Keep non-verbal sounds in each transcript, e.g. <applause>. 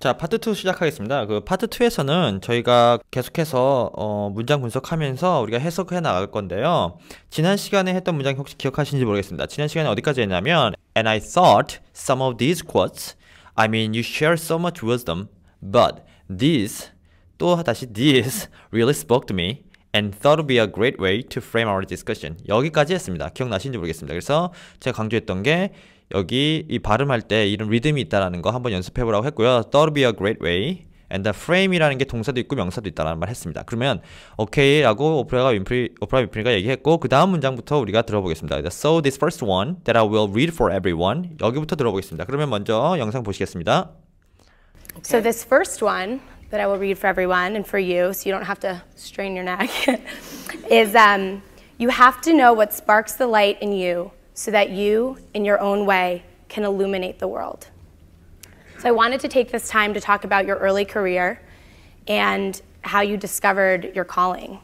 자, 파트 2 시작하겠습니다. 그 파트 2에서는 저희가 계속해서 어, 문장 분석하면서 우리가 해석해 나갈 건데요. 지난 시간에 했던 문장 혹시 기억하시는지 모르겠습니다. 지난 시간에 어디까지 했냐면 And I thought some of these quotes I mean you share so much wisdom but these 또 다시 these really spoke to me and thought would be a great way to frame our discussion. 여기까지 했습니다. 기억나시는지 모르겠습니다. 그래서 제가 강조했던 게 여기 이 발음할 때 이런 리듬이 있다라는 거 한번 연습해 보라고 했고요. That'll be a great way. And the frame이라는 게 동사도 있고 명사도 있다라는 말 했습니다. 그러면 오케이라고 오프라가 윈프리 오프라 윈프리가 얘기했고 그 다음 문장부터 우리가 들어보겠습니다. So this first one that I will read for everyone 여기부터 들어보겠습니다. 그러면 먼저 영상 보시겠습니다. Okay. So this first one that I will read for everyone and for you, so you don't have to strain your neck, is um, you have to know what sparks the light in you. so that you, in your own way, can illuminate the world. So I wanted to take this time to talk about your early career and how you discovered your calling.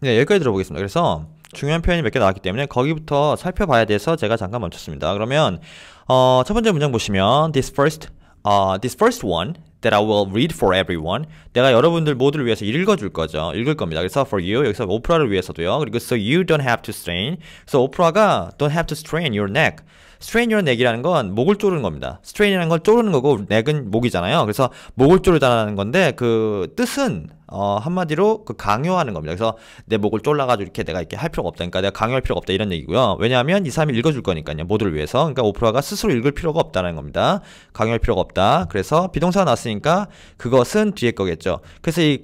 네, 여기까지 들어보겠습니다. 그래서 중요한 표현이 몇 개 나왔기 때문에 거기부터 살펴봐야 돼서 제가 잠깐 멈췄습니다. 그러면 어, 첫 번째 문장 보시면 this first uh, this first one that I will read for everyone. 내가 여러분들 모두를 위해서 읽어줄 거죠. 읽을 겁니다. 그래서 for you 여기서 오프라를 위해서도요. 그리고 so you don't have to strain. So 오프라가 오프라가 don't have to strain your neck. 스트레인이라는 넥기라는건 목을 조르는 겁니다. 스트레인이라는 건 조르는 거고 넥은 목이잖아요. 그래서 목을 조르다는 건데 그 뜻은 어, 한마디로 그 강요하는 겁니다. 그래서 내 목을 졸라가지고 이렇게 내가 이렇게 할 필요가 없다니까 내가 강요할 필요가 없다 이런 얘기고요. 왜냐하면 이 사람이 읽어줄 거니까요. 모두를 위해서. 그러니까 오프라가 스스로 읽을 필요가 없다는 겁니다. 강요할 필요가 없다. 그래서 비동사가 나왔으니까 그것은 뒤에 거겠죠. 그래서 이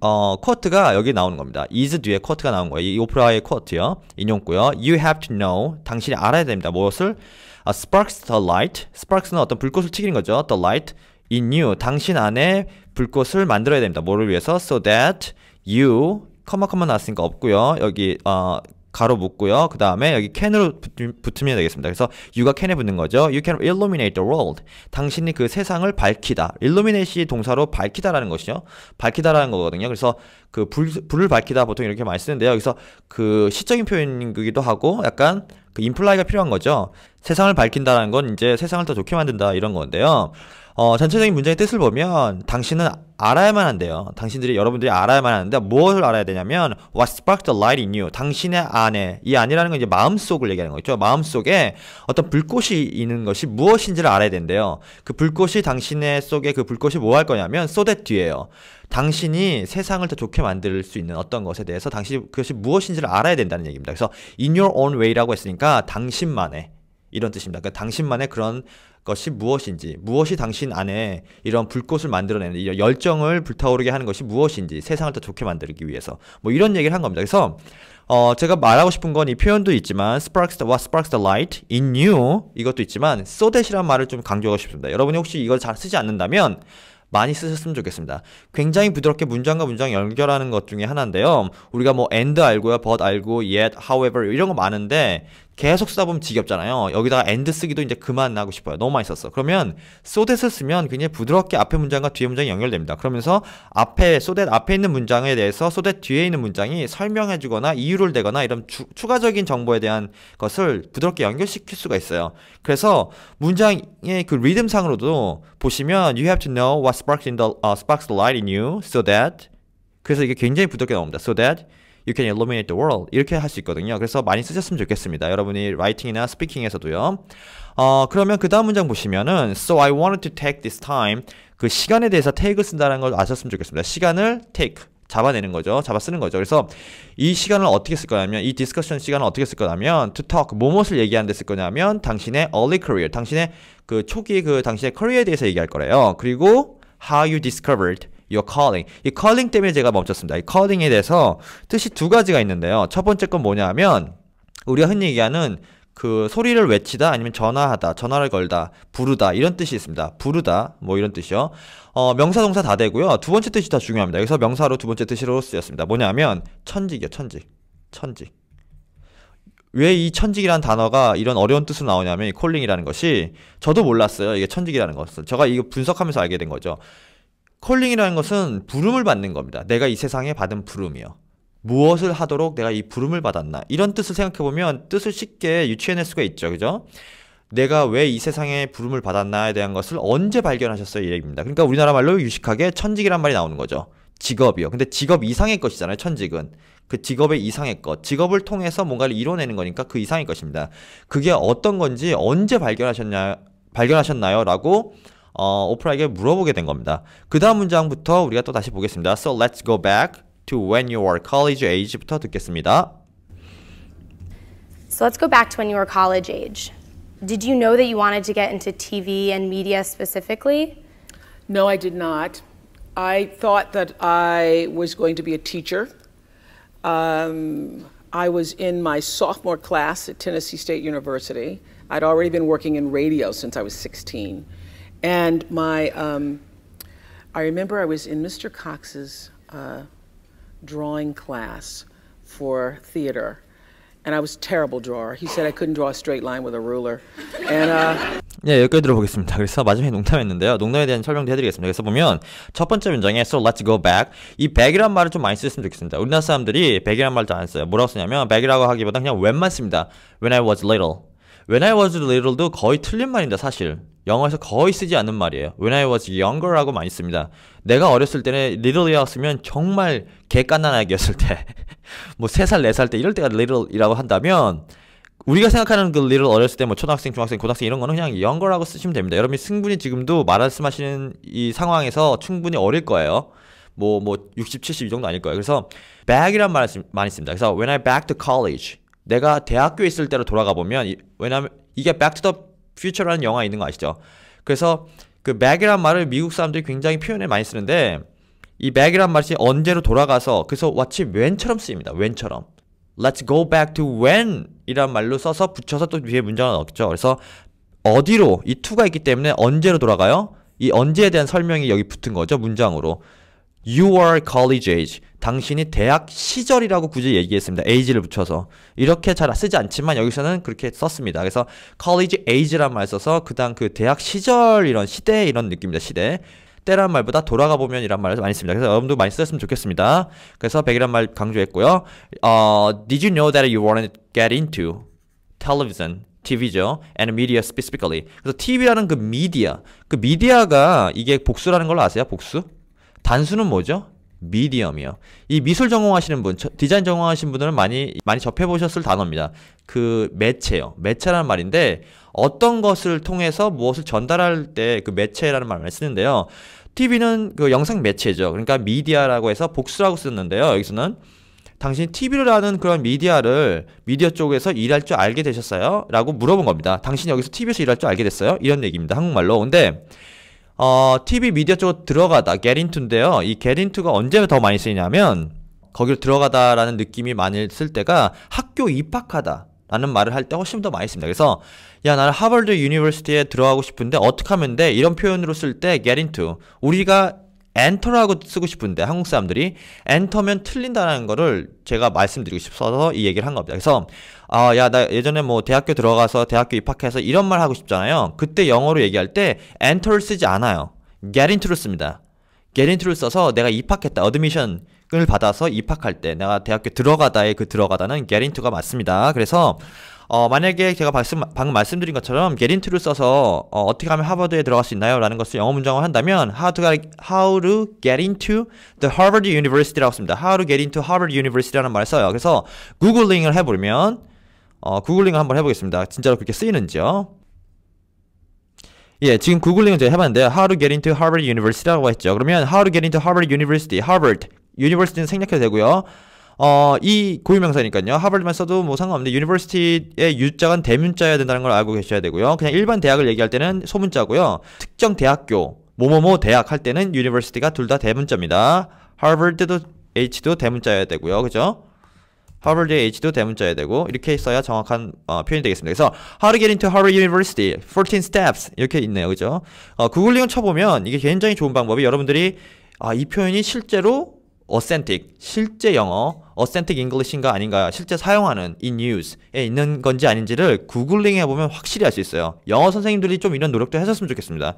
어, 쿼트가 여기 나오는 겁니다. is 뒤에 쿼트가 나온 거예요. 이 오프라의 쿼트요. 인용구요. You have to know. 당신이 알아야 됩니다. 무엇을? 아, sparks the light. sparks는 어떤 불꽃을 튀기는 거죠. the light in you. 당신 안에 불꽃을 만들어야 됩니다. 뭐를 위해서? so that you, 커마 커마 나왔으니까 없고요. 여기 어, 가로 묶고요. 그 다음에 여기 can으로 붙, 으면 되겠습니다. 그래서 you가 can에 붙는 거죠. You can illuminate the world. 당신이 그 세상을 밝히다. illuminate이 동사로 밝히다라는 것이죠. 밝히다라는 거거든요. 그래서 그 불, 불을 밝히다 보통 이렇게 많이 쓰는데요. 여기서 그 시적인 표현이기도 하고 약간 그 인플라이가 필요한 거죠. 세상을 밝힌다라는 건 이제 세상을 더 좋게 만든다 이런 건데요. 어, 전체적인 문장의 뜻을 보면 당신은 알아야만 한대요. 당신들이 여러분들이 알아야만 하는데 무엇을 알아야 되냐면 what sparked the light in you 당신의 안에 이 안이라는 건 이제 마음속을 얘기하는 거죠. 마음속에 어떤 불꽃이 있는 것이 무엇인지를 알아야 된대요. 그 불꽃이 당신의 속에 그 불꽃이 뭐 할 거냐면 so that 뒤에요. 당신이 세상을 더 좋게 만들 수 있는 어떤 것에 대해서 당신이 그것이 무엇인지를 알아야 된다는 얘기입니다. 그래서 in your own way라고 했으니까 당신만의 이런 뜻입니다. 그러니까 당신만의 그런 것이 무엇인지, 무엇이 당신 안에 이런 불꽃을 만들어내는, 이런 열정을 불타오르게 하는 것이 무엇인지, 세상을 더 좋게 만들기 위해서. 뭐 이런 얘기를 한 겁니다. 그래서, 어, 제가 말하고 싶은 건 이 표현도 있지만, sparks the, what sparks the light in you 이것도 있지만, so that이란 말을 좀 강조하고 싶습니다. 여러분이 혹시 이걸 잘 쓰지 않는다면, 많이 쓰셨으면 좋겠습니다. 굉장히 부드럽게 문장과 문장 연결하는 것 중에 하나인데요. 우리가 뭐 and 알고요, but 알고, yet, however 이런 거 많은데 계속 쓰다 보면 지겹잖아요. 여기다가 end 쓰기도 이제 그만하고 싶어요. 너무 많이 썼어. 그러면 so that을 쓰면 굉장히 부드럽게 앞에 문장과 뒤에 문장이 연결됩니다. 그러면서 앞에 so that 앞에 있는 문장에 대해서 so that 뒤에 있는 문장이 설명해 주거나 이유를 대거나 이런 주, 추가적인 정보에 대한 것을 부드럽게 연결시킬 수가 있어요. 그래서 문장의 그 리듬상으로도 보시면 you have to know what sparks in the uh, sparks the light in you so that 그래서 이게 굉장히 부드럽게 나옵니다. So that you can illuminate the world 이렇게 할 수 있거든요. 그래서 많이 쓰셨으면 좋겠습니다. 여러분이 라이팅이나 스피킹에서도요. 어, 그러면 그 다음 문장 보시면은 so I wanted to take this time 그 시간에 대해서 take을 쓴다는 걸 아셨으면 좋겠습니다. 시간을 take 잡아내는 거죠. 잡아 쓰는 거죠. 그래서 이 시간을 어떻게 쓸 거냐면 이 디스커션 시간을 어떻게 쓸 거냐면 to talk 무엇을 얘기하는데 쓸 거냐면 당신의 early career 당신의 그 초기 그 당신의 커리어에 대해서 얘기할 거래요. 그리고 how you discovered your calling. 이 calling 때문에 제가 멈췄습니다. 이 calling에 대해서 뜻이 두 가지가 있는데요. 첫 번째 건 뭐냐면 우리가 흔히 얘기하는 그 소리를 외치다 아니면 전화하다, 전화를 걸다, 부르다 이런 뜻이 있습니다. 부르다 뭐 이런 뜻이요. 어, 명사 동사 다 되고요. 두 번째 뜻이 다 중요합니다. 여기서 명사로 두 번째 뜻으로 쓰였습니다. 뭐냐면 천직이요, 천직. 천직. 왜 이 천직이라는 단어가 이런 어려운 뜻으로 나오냐면 이 콜링이라는 것이 저도 몰랐어요. 이게 천직이라는 것을. 제가 이거 분석하면서 알게 된 거죠. 콜링이라는 것은 부름을 받는 겁니다. 내가 이 세상에 받은 부름이요. 무엇을 하도록 내가 이 부름을 받았나. 이런 뜻을 생각해보면 뜻을 쉽게 유추해낼 수가 있죠. 그죠? 내가 왜 이 세상에 부름을 받았나에 대한 것을 언제 발견하셨어요? 이 얘기입니다. 그러니까 우리나라 말로 유식하게 천직이란 말이 나오는 거죠. 직업이요. 근데 직업 이상의 것이잖아요. 천직은. 그 직업의 이상의 것. 직업을 통해서 뭔가를 이뤄내는 거니까 그 이상의 것입니다. 그게 어떤 건지 언제 발견하셨냐, 발견하셨나요? 라고 어, 오프라에게 물어보게 된 겁니다. 그 다음 문장부터 우리가 또 다시 보겠습니다. So let's go back to when you were college age부터 듣겠습니다. So let's go back to when you were college age. Did you know that you wanted to get into TV and media specifically? No, I did not. I thought that I was going to be a teacher. Um, I was in my sophomore class at Tennessee State University. I'd already been working in radio since I was 16. And my, um, I remember I was in Mr. Cox's uh, drawing class for theater, and I was terrible drawer. He said I couldn't draw a straight line with a ruler. And uh, 예, 여기까지 들어보겠습니다. 그래서 마지막에 농담했는데요. 농담에 대한 설명도 해드리겠습니다. 그래서 보면 첫 번째 문장에 so let's go back 이 back이란 말을 좀 많이 쓰셨으면 좋겠습니다. 우리나라 사람들이 back이란 말도 안 써요. 뭐라고 쓰냐면 back이라고 하기보다 그냥 when만 씁니다. When I was little When I was little도 거의 틀린 말입니다 사실 영어에서 거의 쓰지 않는 말이에요. When I was younger라고 많이 씁니다. 내가 어렸을 때는 little이었으면 정말 개갓난아기였을 때, <laughs> 뭐 3살, 4살 때 이럴 때가 little이라고 한다면 우리가 생각하는 그 little 어렸을 때 뭐 초등학생, 중학생, 고등학생 이런 거는 그냥 younger라고 쓰시면 됩니다. 여러분이 충분히 지금도 말씀하시는 이 상황에서 충분히 어릴 거예요. 뭐, 뭐, 60, 70 이 정도 아닐 거예요. 그래서, back이란 말을 많이 씁니다. 그래서, when I back to college. 내가 대학교에 있을 때로 돌아가 보면 왜냐면 이게 Back to Future라는 영화 있는 거 아시죠? 그래서 그 back이란 말을 미국 사람들이 굉장히 표현을 많이 쓰는데 이 back이란 말이 언제로 돌아가서 그래서 마치 when처럼 쓰입니다. when처럼. Let's go back to when 이란 말로 써서 붙여서 또 위에 문장을 넣었죠. 그래서 어디로 이 to가 있기 때문에 언제로 돌아가요? 이 언제에 대한 설명이 여기 붙은 거죠. 문장으로. You are college age. 당신이 대학 시절이라고 굳이 얘기했습니다. age를 붙여서. 이렇게 잘 쓰지 않지만 여기서는 그렇게 썼습니다. 그래서 college age란 말 써서 그 당 그 대학 시절 이런 시대 이런 느낌입니다. 시대. 때란 말보다 돌아가 보면 이란 말을 많이 씁니다. 그래서 여러분도 많이 쓰셨으면 좋겠습니다. 그래서 100이란 말 강조했고요. 어, did you know that you wanted to get into television? TV죠. and media specifically. 그래서 TV라는 그 미디어. 그 미디어가 이게 복수라는 걸 아세요? 복수? 단수는 뭐죠? 미디엄이요. 이 미술 전공하시는 분, 디자인 전공하신 분들은 많이 많이 접해 보셨을 단어입니다. 그 매체요. 매체라는 말인데 어떤 것을 통해서 무엇을 전달할 때 그 매체라는 말을 쓰는데요. TV는 그 영상 매체죠. 그러니까 미디어라고 해서 복수라고 쓰는데요. 여기서는 당신 t v 를하는 그런 미디어를 미디어 쪽에서 일할 줄 알게 되셨어요? 라고 물어본 겁니다. 당신이 여기서 TV에서 일할 줄 알게 됐어요? 이런 얘기입니다. 한국말로. 근데 어, TV 미디어 쪽으로 들어가다, get into인데요. 이 get into가 언제 더 많이 쓰이냐면, 거기로 들어가다라는 느낌이 많이 쓸 때가 학교 입학하다. 라는 말을 할 때 훨씬 더 많이 씁니다. 그래서 야 나는 하버드 유니버시티에 들어가고 싶은데 어떻게 하면 돼? 이런 표현으로 쓸때 get into 우리가 엔터라고 쓰고 싶은데 한국 사람들이 엔터면 틀린다라는 거를 제가 말씀드리고 싶어서 이 얘기를 한 겁니다. 그래서 아, 야, 나 예전에 뭐 대학교 들어가서 대학교 입학해서 이런 말 하고 싶잖아요. 그때 영어로 얘기할 때 엔터를 쓰지 않아요. get into를 씁니다. get into를 써서 내가 입학했다. admission 을 받아서 입학할 때 내가 대학교 들어가다의 그 들어가다는 get into가 맞습니다. 그래서 어, 만약에 제가 말씀, 방금 말씀드린 것처럼 get into를 써서 어, 떻게 하면 하버드에 들어갈 수 있나요? 라는 것을 영어 문장을 한다면 how to, how to get into the Harvard University라고 씁니다. how to get into Harvard University라는 말을 써요. 그래서 구글링을 해보면 어, 구글링을 한번 해보겠습니다. 진짜로 그렇게 쓰이는지요. 예, 지금 구글링을 제가 해봤는데요. How to get into Harvard University라고 했죠. 그러면 How to get into Harvard University, Harvard, University는 생략해도 되고요. 어, 이 고유명사니까요. 하버드만 써도 뭐 상관없는데 유니버시티의 유자가 대문자여야 된다는 걸 알고 계셔야 되고요. 그냥 일반 대학을 얘기할 때는 소문자고요. 특정 대학교, 뭐뭐뭐 대학 할 때는 유니버시티가 둘 다 대문자입니다. 하버드도 H도 대문자여야 되고요. 그죠? 하버드의 H도 대문자여야 되고 이렇게 써야 정확한 어, 표현이 되겠습니다. 그래서 How to get into Harvard University 14 steps 이렇게 있네요. 그죠? 어, 구글링을 쳐보면 이게 굉장히 좋은 방법이 여러분들이 아, 이 표현이 실제로 authentic 실제 영어 authentic English인가 아닌가 실제 사용하는 in use에 있는 건지 아닌지를 구글링 해보면 확실히 알 수 있어요 영어 선생님들이 좀 이런 노력도 해줬으면 좋겠습니다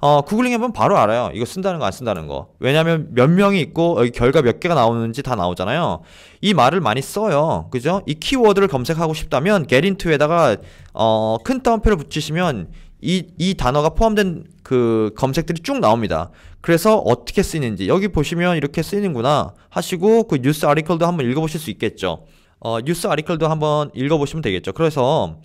어, 구글링 해보면 바로 알아요 이거 쓴다는 거 안 쓴다는 거 왜냐면 몇 명이 있고 여기 결과 몇 개가 나오는지 다 나오잖아요 이 말을 많이 써요 그죠 이 키워드를 검색하고 싶다면 get into에다가 어, 큰 따옴표를 붙이시면 이, 이 단어가 포함된 그 검색들이 쭉 나옵니다. 그래서 어떻게 쓰이는지 여기 보시면 이렇게 쓰이는구나 하시고 그 뉴스 아리클도 한번 읽어보실 수 있겠죠. 어, 뉴스 아리클도 한번 읽어보시면 되겠죠. 그래서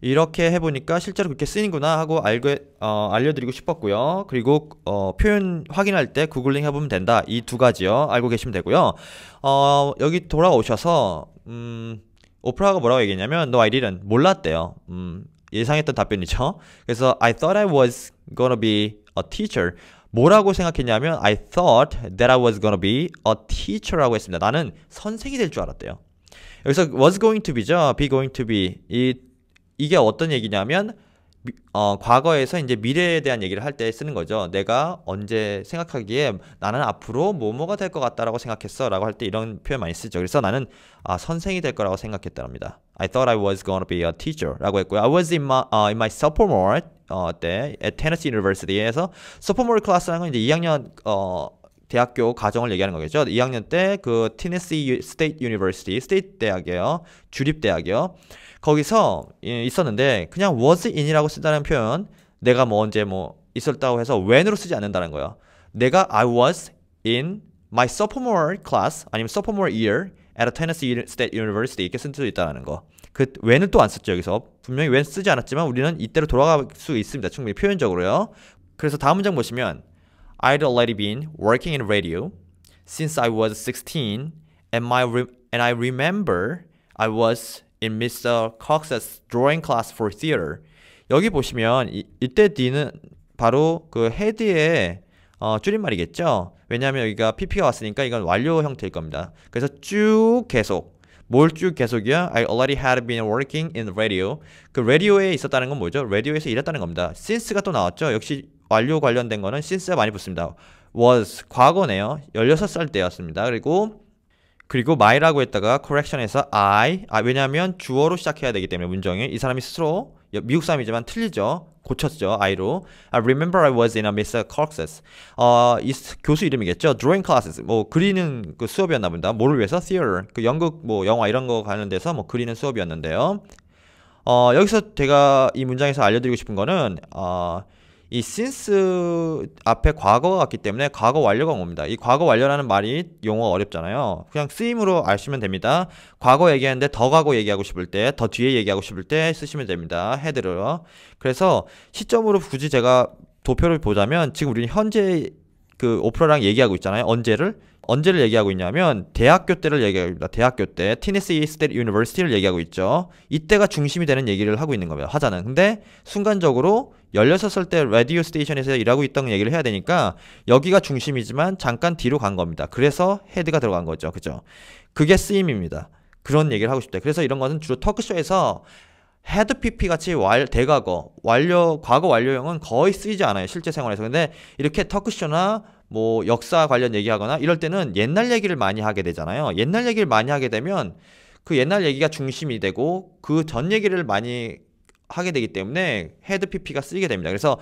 이렇게 해보니까 실제로 그렇게 쓰이는구나 하고 알고, 어, 알려드리고 싶었고요. 그리고 어, 표현 확인할 때 구글링 해보면 된다. 이 두 가지요. 알고 계시면 되고요. 어, 여기 돌아오셔서 음, 오프라가 뭐라고 얘기했냐면 너 아이디는 몰랐대요. 음, 예상했던 답변이죠. 그래서 I thought I was gonna be a teacher. 뭐라고 생각했냐면 I thought that I was gonna be a teacher라고 했습니다. 나는 선생이 될 줄 알았대요. 여기서 was going to be죠. be going to be 이 이게 어떤 얘기냐면 어, 과거에서 이제 미래에 대한 얘기를 할 때 쓰는 거죠. 내가 언제 생각하기에 나는 앞으로 뭐뭐가 될 것 같다라고 생각했어라고 할 때 이런 표현 많이 쓰죠. 그래서 나는 아, 선생이 될 거라고 생각했답니다. I thought I was going to be a teacher라고 했고요. I was in my, uh, in my sophomore 어, 때 at Tennessee University에서 sophomore class라는 건 이제 2학년 어 대학교 가정을 얘기하는 거겠죠. 2학년 때그 티네시 스테이트 유니버시티 스테이트 대학이에요. 주립 대학이요. 거기서 있었는데 그냥 was in이라고 쓰다는 표현 내가 뭐 언제 뭐 있었다고 해서 when으로 쓰지 않는다는 거예요. 내가 I was in my sophomore class 아니면 sophomore year at a Tennessee State University 이렇게 쓸수도 있다는 거. 그 when을 또 안 썼죠 여기서 분명히 when 쓰지 않았지만 우리는 이때로 돌아갈 수 있습니다 충분히 표현적으로요. 그래서 다음 문장 보시면 I'd already been working in radio since I was 16, and my and I remember I was in Mr. Cox's drawing class for theater. 여기 보시면 이, 이때 D는 바로 그 헤드의 어, 줄임말이겠죠. 왜냐하면 여기가 PP가 왔으니까 이건 완료 형태일 겁니다. 그래서 쭉 계속 뭘 쭉 계속이야? I already had been working in radio. 그 r a d 에 있었다는 건 뭐죠? r a d 에서 일했다는 겁니다. since가 또 나왔죠. 역시 완료 관련된 거는 s i n c e 많이 붙습니다. was 과거네요. 16살 때였습니다. 그리고 그리고 my라고 했다가 correction에서 I 아 왜냐하면 주어로 시작해야 되기 때문에 문정이 이 사람이 스스로 미국 사람이지만 틀리죠. 고쳤죠. I로. I remember I was in a Mr. c l a s 어, 이 교수 이름이겠죠. Drawing classes. 뭐 그리는 그 수업이었나 본다. 뭐를 위해서? Theater. 그 연극 뭐 영화 이런 거 가는 데서 뭐 그리는 수업이었는데요. 어, 여기서 제가 이 문장에서 알려드리고 싶은 거는 어, 이 since 앞에 과거가 왔기 때문에 과거 완료가 옵니다. 이 과거 완료라는 말이 용어가 어렵잖아요. 그냥 쓰임으로 아시면 됩니다. 과거 얘기하는데 더 과거 얘기하고 싶을 때, 더 뒤에 얘기하고 싶을 때 쓰시면 됩니다. 헤드를 그래서 시점으로 굳이 제가 도표를 보자면 지금 우리는 현재 그 오프라랑 얘기하고 있잖아요. 언제를 언제를 얘기하고 있냐면 대학교 때를 얘기하고 있다. 대학교 때 테네시 스테이트 유니버시티를 얘기하고 있죠. 이때가 중심이 되는 얘기를 하고 있는 겁니다. 화자는. 근데 순간적으로 16살 때 라디오 스테이션에서 일하고 있던 얘기를 해야 되니까 여기가 중심이지만 잠깐 뒤로 간 겁니다. 그래서 헤드가 들어간 거죠. 그죠? 그게 쓰임입니다. 그런 얘기를 하고 싶다. 그래서 이런 것은 주로 터크쇼에서 헤드 PP 같이 왈, 대과거, 완료, 과거 완료형은 거의 쓰이지 않아요. 실제 생활에서. 근데 이렇게 터크쇼나 뭐 역사 관련 얘기하거나 이럴 때는 옛날 얘기를 많이 하게 되잖아요. 옛날 얘기를 많이 하게 되면 그 옛날 얘기가 중심이 되고 그 전 얘기를 많이 하게 되기 때문에 헤드 PP가 쓰이게 됩니다. 그래서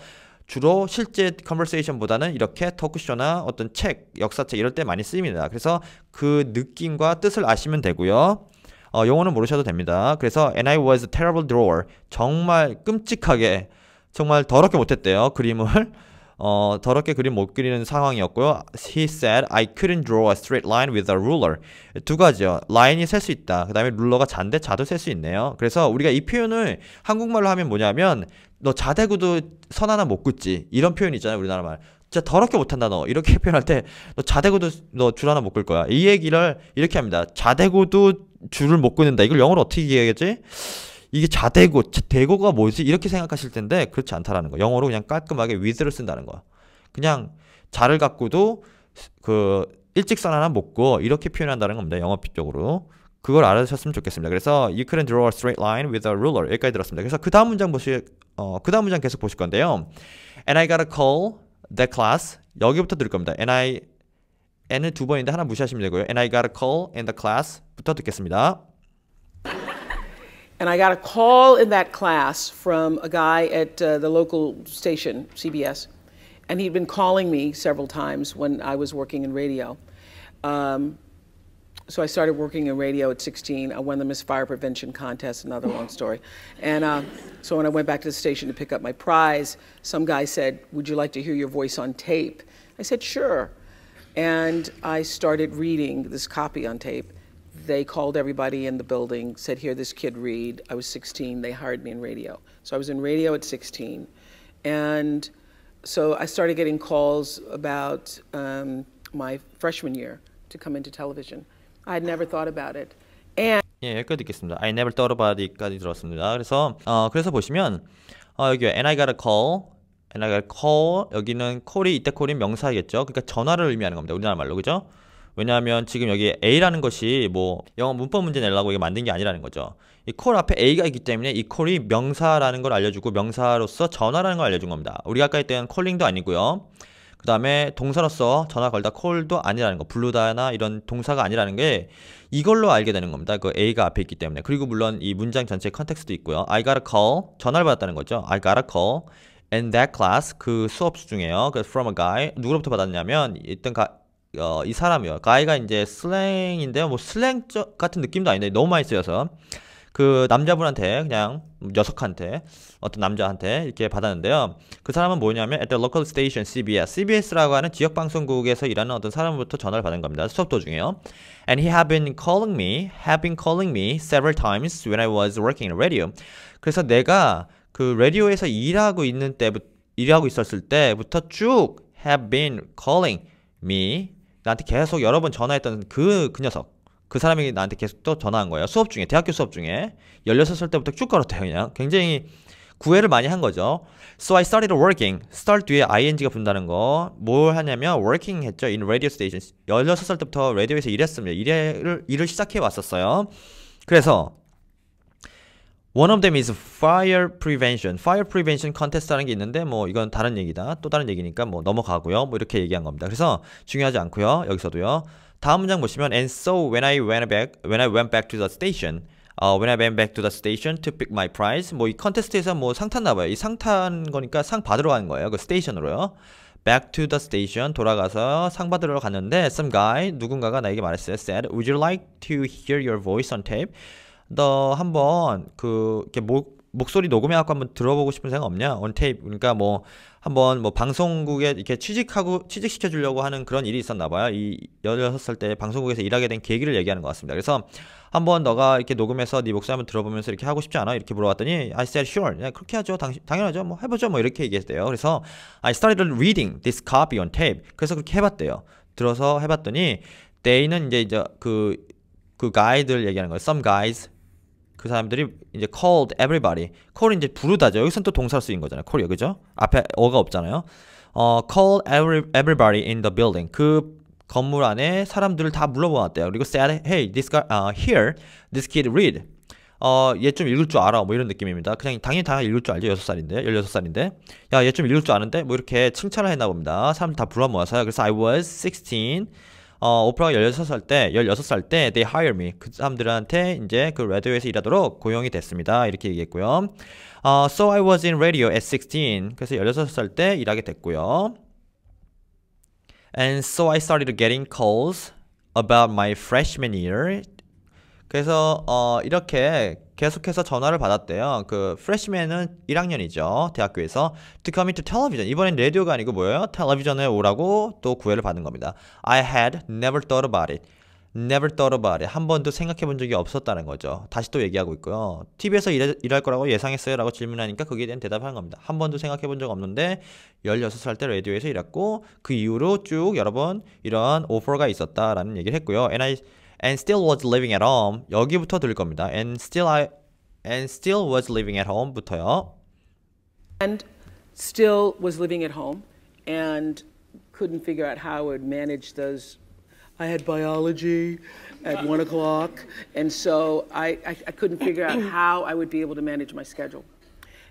주로 실제 컨버세이션보다는 이렇게 토크쇼나 어떤 책, 역사책 이럴 때 많이 쓰입니다. 그래서 그 느낌과 뜻을 아시면 되고요. 어, 용어는 모르셔도 됩니다. 그래서 and I was a terrible drawer. 정말 끔찍하게 정말 더럽게 못했대요. 그림을 어, 더럽게 그림 못 그리는 상황이었고요. He said I couldn't draw a straight line with a ruler. 두 가지요. 라인이 셀 수 있다. 그 다음에 룰러가 잔데 자도 셀 수 있네요. 그래서 우리가 이 표현을 한국말로 하면 뭐냐면 너 자대구도 선 하나 못 긋지. 이런 표현 있잖아요. 우리나라 말. 진짜 더럽게 못한다 너 이렇게 <laughs> 표현할 때 너 자대구도 너 줄 하나 못긁 거야 이 얘기를 이렇게 합니다 자대구도 줄을 못 긋는다 이걸 영어로 어떻게 얘기하겠지? 이게 자대고 대고가 뭐지 이렇게 생각하실 텐데 그렇지 않다라는 거. 영어로 그냥 깔끔하게 with를 쓴다는 거야. 그냥 자를 갖고도 그 일직선 하나 묶고 이렇게 표현한다는 겁니다. 영어 쪽으로. 그걸 알아주셨으면 좋겠습니다. 그래서 you couldn't draw a straight line with a ruler 여기까지 들었습니다. 그래서 그 다음 문장 보실 어, 그 다음 문장 계속 보실 건데요. And I got a call that class 여기부터 들을 겁니다. And I n은 두 번인데 하나 무시하시면 되고요. And I got a call in the class부터 듣겠습니다. And I got a call in that class from a guy at uh, the local station, CBS, and he'd been calling me several times when I was working in radio. Um, so I started working in radio at 16. I won the Miss Fire Prevention Contest, another long story. And uh, so when I went back to the station to pick up my prize, some guy said, Would you like to hear your voice on tape? I said, Sure. And I started reading this copy on tape they called everybody in the building, said, "Hear this kid read. I was 16. They hired me in radio. So I was in radio at 16. And so I started getting calls about um, my freshman year to come into television. I had never thought about it. And 예, 여기까지 듣겠습니다. I never thought about it까지 들었습니다. 그래서 어, 그래서 보시면 어, 여기 and I got a call and I got a call 여기는 call이 이때 call이 명사겠죠. 그러니까 전화를 의미하는 겁니다. 우리나라 말로 그죠? 왜냐하면 지금 여기 A라는 것이 뭐 영어 문법 문제 내려고 이게 만든 게 아니라는 거죠. 이 콜 앞에 A가 있기 때문에 이 콜이 명사라는 걸 알려주고 명사로서 전화라는 걸 알려준 겁니다. 우리가 아까 했던 콜링도 아니고요. 그 다음에 동사로서 전화 걸다 콜도 아니라는 거블루다나 이런 동사가 아니라는 게 이걸로 알게 되는 겁니다 그 A가 앞에 있기 때문에 그리고 물론 이 문장 전체 컨텍스도 있고요 I got a call 전화를 받았다는 거죠 I got a call in that class 그 수업 중에요 그 from a guy 누구로부터 받았냐면 일단 가, 어, 이 사람이요. 가이가 이제 슬랭인데요. 뭐 슬랭 같은 느낌도 아닌데 너무 많이 쓰여서 그 남자분한테 그냥 녀석한테 어떤 남자한테 이렇게 받았는데요. 그 사람은 뭐냐면 at the local station CBS, CBS라고 하는 지역 방송국에서 일하는 어떤 사람부터 전화를 받은 겁니다. 수업 도중에요. And he had been calling me, had been calling me several times when I was working in radio. 그래서 내가 그 라디오에서 일하고 있는 때부터 일하고 있었을 때부터 쭉 have been calling me 나한테 계속 여러 번 전화했던 그, 그 녀석. 그 사람이 나한테 계속 또 전화한 거예요. 수업 중에, 대학교 수업 중에. 16살 때부터 쭉 걸었대요, 그냥. 굉장히 구애를 많이 한 거죠. So I started working. start 뒤에 ing가 붙는다는 거. 뭘 하냐면 working 했죠. in radio station. 16살 때부터 라디오에서 일했습니다. 일을, 일을 시작해 왔었어요. 그래서 One of them is fire prevention. fire prevention contest라는 게 있는데 뭐 이건 다른 얘기다. 또 다른 얘기니까 뭐 넘어가고요. 뭐 이렇게 얘기한 겁니다. 그래서 중요하지 않고요. 여기서도요. 다음 문장 보시면 and so when I went back when I went back to the station uh, when I went back to the station to pick my prize 뭐 이 컨테스트에서 뭐 상 탔나 봐요. 이상탄 거니까 상 받으러 간 거예요. 그 스테이션으로요. back to the station 돌아가서 상 받으러 갔는데 some guy 누군가가 나에게 말했어요. said would you like to hear your voice on tape? 너 한번 그 이렇게 목 목소리 녹음해 갖고 한번 들어보고 싶은 생각 없냐? 언테이프. 그러니까 뭐 한번 뭐 방송국에 이렇게 취직하고 취직시켜 주려고 하는 그런 일이 있었나 봐요. 이 16살 때 방송국에서 일하게 된 계기를 얘기하는 것 같습니다. 그래서 한번 너가 이렇게 녹음해서 네 목소리 한번 들어보면서 이렇게 하고 싶지 않아? 이렇게 물어봤더니 I said sure. 그냥 그렇게 하죠. 당, 당연하죠. 뭐 해보죠. 뭐 이렇게 얘기했대요. 그래서 I started reading this copy on tape. 그래서 그렇게 해봤대요. 들어서 해봤더니 데이는 이제 이제 그그가이드를 얘기하는 거예요. Some guys 그 사람들이 이제 called everybody. call이 이제 부르다죠. 여기선 또 동사로 쓰인 거잖아요. call이요. 그죠? 앞에 어가 없잖아요. 어, call every, everybody in the building. 그 건물 안에 사람들을 다 물어보았대요. 그리고 said, hey, this guy, uh, here, this kid read. 어, 얘 좀 읽을 줄 알아. 뭐 이런 느낌입니다. 그냥 당연히 다 읽을 줄 알죠. 6살인데. 16살인데. 야, 얘 좀 읽을 줄 아는데? 뭐 이렇게 칭찬을 했나 봅니다. 사람들 다 불러모아서요. 그래서 I was 16. 어, 오프라가 16살 때, 16살 때 they hire me. 그 사람들한테 이제 그 라디오에서 일하도록 고용이 됐습니다. 이렇게 얘기했고요. 어, so I was in radio at 16. 그래서 16살 때 일하게 됐고요. And so I started getting calls about my freshman year 그래서 어 이렇게 계속해서 전화를 받았대요. 그 프레시맨은 1학년이죠. 대학교에서 to come into television. 이번엔 라디오가 아니고 뭐예요? 텔레비전에 오라고 또 구애를 받은 겁니다. I had never thought about it. never thought about it. 한 번도 생각해 본 적이 없었다는 거죠. 다시 또 얘기하고 있고요. TV에서 일, 일할 거라고 예상했어요. 라고 질문하니까 거기에 대한 대답을 한 겁니다. 한 번도 생각해 본 적 없는데 16살 때 라디오에서 일했고 그 이후로 쭉 여러 번 이런 오퍼가 있었다라는 얘기를 했고요. And I and still was living at home 여기부터 들릴 겁니다. and still I and still was living at home부터요. and still was living at home and couldn't figure out how I would manage those. I had biology at <laughs> one o'clock, and so I, I, I, couldn't figure out <coughs> how I would be able to manage my schedule.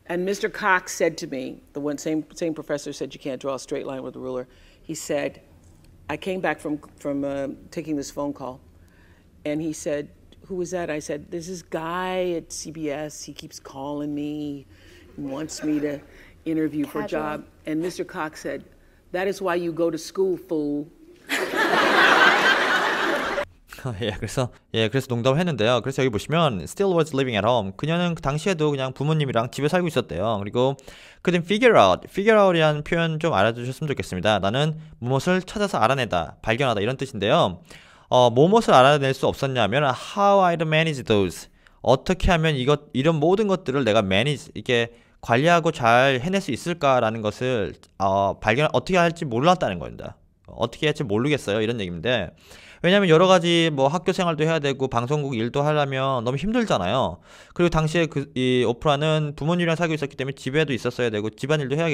And Mr. Cox said to me, the one same, same professor said you can't draw a straight line with a ruler. He said, I came back from, from uh, taking this phone call, and he said, Who was that? I said, There's this guy at CBS. He keeps calling me and wants me to interview Casual. for a job. And Mr. Cox said, That is why you go to school, fool. 예, 그래서 예, 그래서 농담을 했는데요. 그래서 여기 보시면 still was living at home. 그녀는 그 당시에도 그냥 부모님이랑 집에 살고 있었대요. 그리고 couldn't figure out. figure out이라는 표현 좀 알아주셨으면 좋겠습니다. 나는 무엇을 찾아서 알아내다, 발견하다 이런 뜻인데요. 어, 무엇을 알아낼 수 없었냐면 how I'd manage those 어떻게 하면 이것 이런 모든 것들을 내가 manage 이게 관리하고 잘 해낼 수 있을까라는 것을 어, 발견 어떻게 할지 몰랐다는 겁니다. 어떻게 할지 모르겠어요 이런 얘기인데 왜냐면 여러 가지 뭐 학교 생활도 해야 되고 방송국 일도 하려면 너무 힘들잖아요. 그리고 당시에 그 이 오프라는 부모님이랑 살고 있었기 때문에 집에도 있었어야 되고 집안일도 해야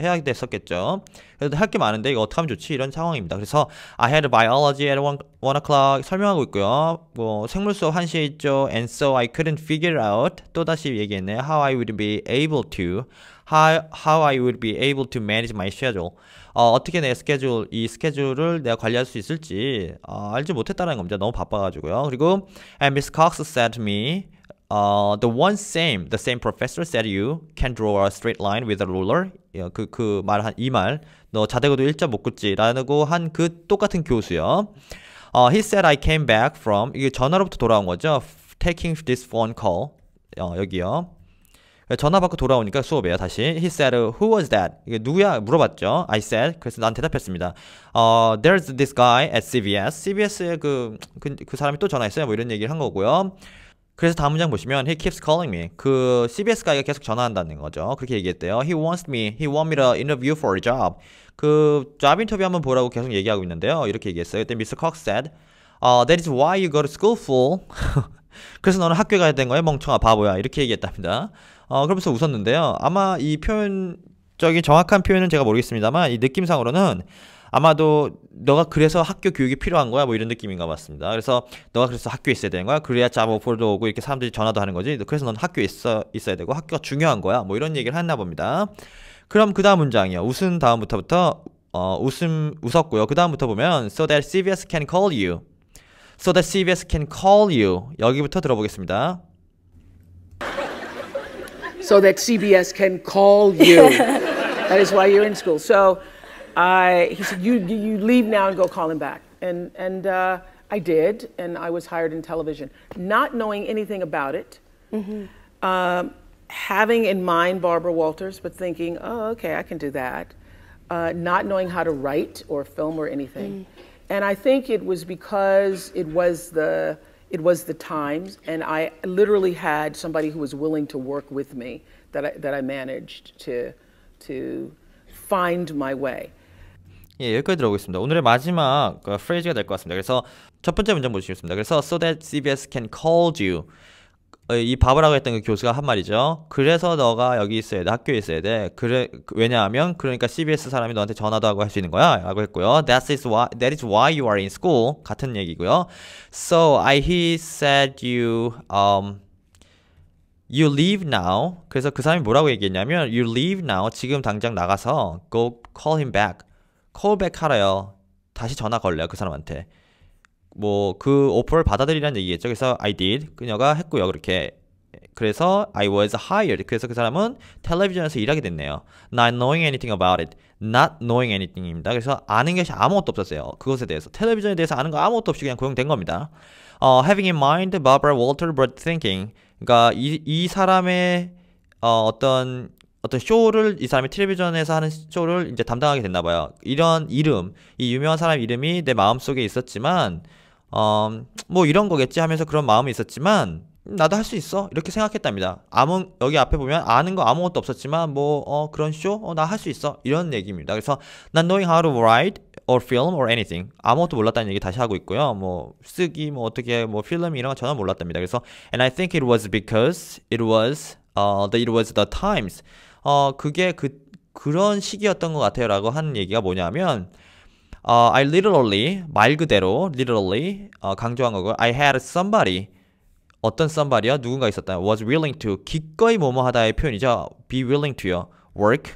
해야 됐었겠죠. 그래도 할게 많은데 이거 어떻게 하면 좋지 이런 상황입니다. 그래서 I had biology at one, one o'clock 설명하고 있고요. 뭐 생물 수업 1시에 있죠. And so I couldn't figure out 또 다시 얘기했네요. How I would be able to how how I would be able to manage my schedule. 어, 떻게내 스케줄 이 스케줄을 내가 관리할 수 있을지 어, 알지 못했다는 겁니다. 너무 바빠가지고요. 그리고 and Miss Cox said to me Uh, the one same, the same professor said you can draw a straight line with a ruler. 그, 그 말, 한, 이 말. 너 자대고도 일자 못 긋지. 라고 한 그 똑같은 교수요. Uh, he said I came back from, 이게 전화로부터 돌아온 거죠. Taking this phone call. 어, 여기요. 네, 전화 받고 돌아오니까 수업이에요. 다시 he said who was that? 이게 누구야? 물어봤죠. I said 그래서 난 대답했습니다. 어, there's this guy at CVS. CVS의 그그 그, 사람이 또 전화했어요. 뭐 이런 얘기를 한 거고요. 그래서 다음 문장 보시면 he keeps calling me. 그 CBS 가이가 계속 전화한다는 거죠. 그렇게 얘기했대요. He wants me. He want me to interview for a job. 그 job 인터뷰 한번 보라고 계속 얘기하고 있는데요. 이렇게 얘기했어요. 그때 Mr. Cox said, uh, "That is why you go to school, fool." <laughs> 그래서 너는 학교 가야 된 거야, 멍청아 바보야. 이렇게 얘기했답니다. 어, 그러면서 웃었는데요. 아마 이 표현적인 정확한 표현은 제가 모르겠습니다만 이 느낌상으로는 아마도 너가 그래서 학교 교육이 필요한 거야 뭐 이런 느낌인가 봤습니다. 그래서 너가 그래서 학교에 있어야 되는 거야. 그래야 자 오퍼도 오고 이렇게 사람들이 전화도 하는 거지. 그래서 넌 학교에 있어 있어야 되고 학교가 중요한 거야. 뭐 이런 얘기를 했나 봅니다. 그럼 그 다음 문장이요. 웃은 다음부터부터 어, 웃음 웃었고요. 그 다음부터 보면 so that CVS can call you. so that CVS can call you. 여기부터 들어보겠습니다. so that CBS can call you. <laughs> that is why you're in school. So I, he said, you, you leave now and go call him back. And, and uh, I did, and I was hired in television. Not knowing anything about it, mm -hmm. um, having in mind Barbara Walters, but thinking, oh, okay, I can do that. Uh, not knowing how to write or film or anything. Mm. And I think it was because it was the it was the Times, and I literally had somebody who was willing to work with me that I, that I managed to to find my way. 예, 여기까지 들어보겠습니다. 오늘의 마지막 그 프레이즈가 될 것 같습니다. 그래서 첫 번째 문장 보시겠습니다. 그래서 so that CBS can call you 어, 이 바보라고 했던 그 교수가 한 말이죠. 그래서 너가 여기 있어야 돼. 학교에 있어야 돼. 그래 왜냐하면 그러니까 CBS 사람이 너한테 전화도 하고 할 수 있는 거야라고 했고요. That is why that is why you are in school 같은 얘기고요. So I he said you um You leave now. 그래서 그 사람이 뭐라고 얘기했냐면 You leave now. 지금 당장 나가서 Go call him back. call back 하래요. 다시 전화 걸려요그 사람한테. 뭐그 오퍼를 받아들이라는 얘기겠죠. 그래서 I did 그녀가 했고요. 그렇게 그래서 I was hired. 그래서 그 사람은 텔레비전에서 일하게 됐네요. Not knowing anything about it. Not knowing anything입니다. 그래서 아는 것이 아무것도 없었어요. 그것에 대해서 텔레비전에 대해서 아는 거 아무것도 없이 그냥 고용된 겁니다. 어, having in mind Barbara Walter but thinking. 그러니까 이, 이 사람의 어, 어떤 어떤 쇼를 이 사람이 텔레비전에서 하는 쇼를 이제 담당하게 됐나 봐요. 이런 이름, 이 유명한 사람 이름이 내 마음속에 있었지만 어, 뭐 이런 거겠지 하면서 그런 마음이 있었지만 나도 할 수 있어 이렇게 생각했답니다 아무 여기 앞에 보면 아는 거 아무것도 없었지만 뭐 어, 그런 쇼나 어, 할수 있어 이런 얘기입니다 그래서 not knowing how to write or film or anything 아무것도 몰랐다는 얘기 다시 하고 있고요 뭐 쓰기 뭐 어떻게 뭐 필름 이런 거 전혀 몰랐답니다 그래서 and I think it was because it was 어, uh, it was the times 어 그게 그 그런 시기였던 것 같아요라고 하는 얘기가 뭐냐면 어, I literally 말 그대로 literally 어, 강조한 거고 I had somebody 어떤 somebody야 누군가 있었다 was willing to 기꺼이 뭐뭐하다의 표현이죠 be willing to요 work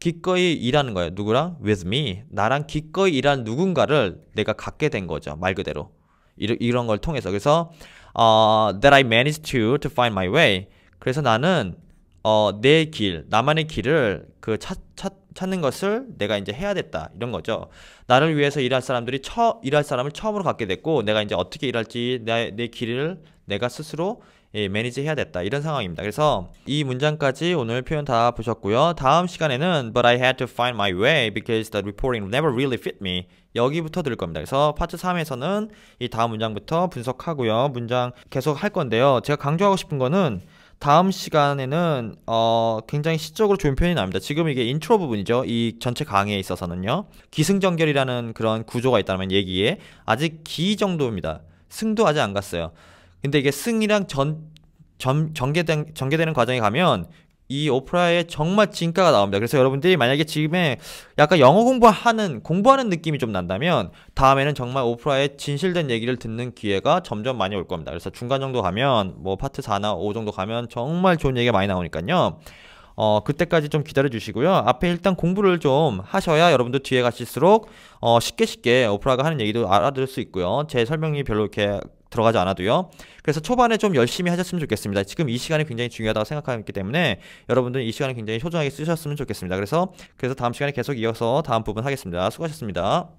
기꺼이 일하는 거예요 누구랑 with me 나랑 기꺼이 일하는 누군가를 내가 갖게 된 거죠 말 그대로 이런 이런 걸 통해서 그래서 어, that I managed to to find my way 그래서 나는 어, 내 길, 나만의 길을 그 찾, 찾, 찾는 것을 내가 이제 해야 됐다 이런 거죠. 나를 위해서 일할 사람들이 처 일할 사람을 처음으로 갖게 됐고 내가 이제 어떻게 일할지 내, 내 길을 내가 스스로 예, 매니지해야 됐다 이런 상황입니다. 그래서 이 문장까지 오늘 표현 다 보셨고요. 다음 시간에는 but I had to find my way because the reporting never really fit me 여기부터 들을 겁니다. 그래서 파트 3에서는 이 다음 문장부터 분석하고요. 문장 계속 할 건데요. 제가 강조하고 싶은 거는 다음 시간에는 어, 굉장히 시적으로 좋은 표현이 나옵니다. 지금 이게 인트로 부분이죠. 이 전체 강의에 있어서는요. 기승전결이라는 그런 구조가 있다면 얘기에 아직 기 정도입니다. 승도 아직 안 갔어요. 근데 이게 승이랑 전, 전, 전개된, 전개되는 과정에 가면 이오프라의 정말 진가가 나옵니다. 그래서 여러분들이 만약에 지금에 약간 영어 공부하는 공부하는 느낌이 좀 난다면 다음에는 정말 오프라의 진실된 얘기를 듣는 기회가 점점 많이 올 겁니다. 그래서 중간 정도 가면 뭐 파트 4나 5 정도 가면 정말 좋은 얘기가 많이 나오니까요. 어, 그때까지 좀 기다려 주시고요. 앞에 일단 공부를 좀 하셔야 여러분도 뒤에 가실수록 어, 쉽게 쉽게 오프라가 하는 얘기도 알아들을 수 있고요. 제 설명이 별로 이렇게 들어가지 않아도요. 그래서 초반에 좀 열심히 하셨으면 좋겠습니다. 지금 이 시간이 굉장히 중요하다고 생각하기 때문에 여러분들 이 시간을 굉장히 소중하게 쓰셨으면 좋겠습니다. 그래서 그래서 다음 시간에 계속 이어서 다음 부분 하겠습니다. 수고하셨습니다.